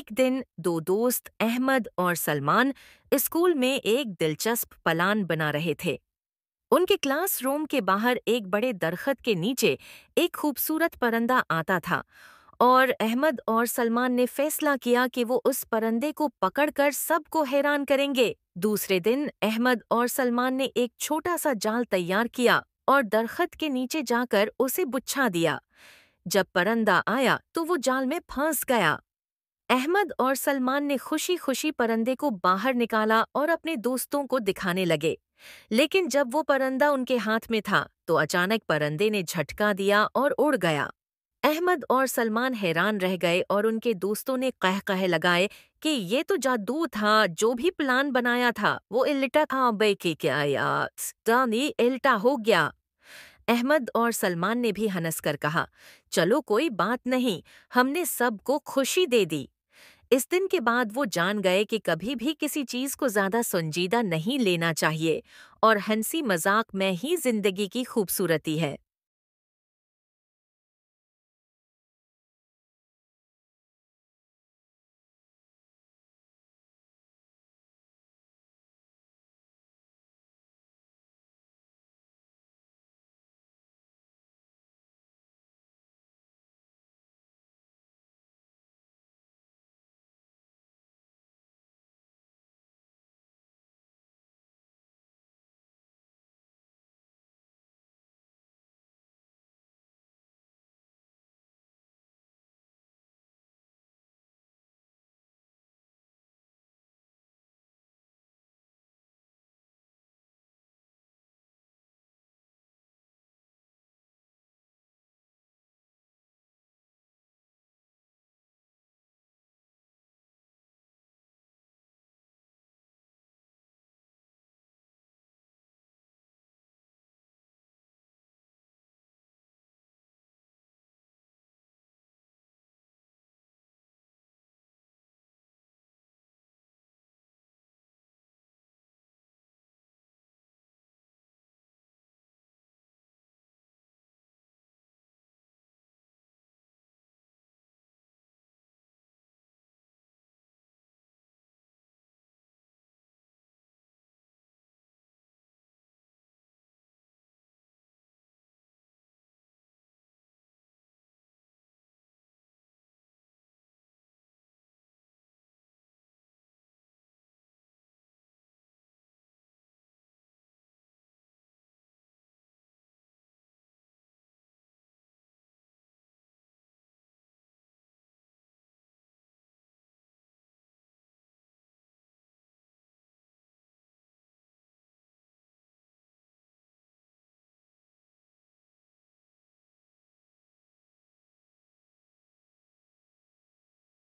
एक दिन दो दोस्त अहमद और सलमान स्कूल में एक दिलचस्प पलान बना रहे थे उनके क्लासरूम के बाहर एक बड़े दरखत के नीचे एक खूबसूरत परंदा आता था और अहमद और सलमान ने फैसला किया कि वो उस परंदे को पकड़कर सबको हैरान करेंगे दूसरे दिन अहमद और सलमान ने एक छोटा सा जाल तैयार किया और दरखत के नीचे जाकर उसे बुच्छा दिया जब परंदा आया तो वो जाल में फंस गया अहमद और सलमान ने खुशी खुशी परंदे को बाहर निकाला और अपने दोस्तों को दिखाने लगे लेकिन जब वो परंदा उनके हाथ में था तो अचानक परंदे ने झटका दिया और उड़ गया अहमद और सलमान हैरान रह गए और उनके दोस्तों ने कह कह लगाए कि ये तो जादू था जो भी प्लान बनाया था वो इल्टा था बे के क्या यार इल्टा हो गया अहमद और सलमान ने भी हंसकर कर कहा चलो कोई बात नहीं हमने सबको खुशी दे दी इस दिन के बाद वो जान गए कि कभी भी किसी चीज को ज्यादा संजीदा नहीं लेना चाहिए और हंसी मजाक में ही जिंदगी की खूबसूरती है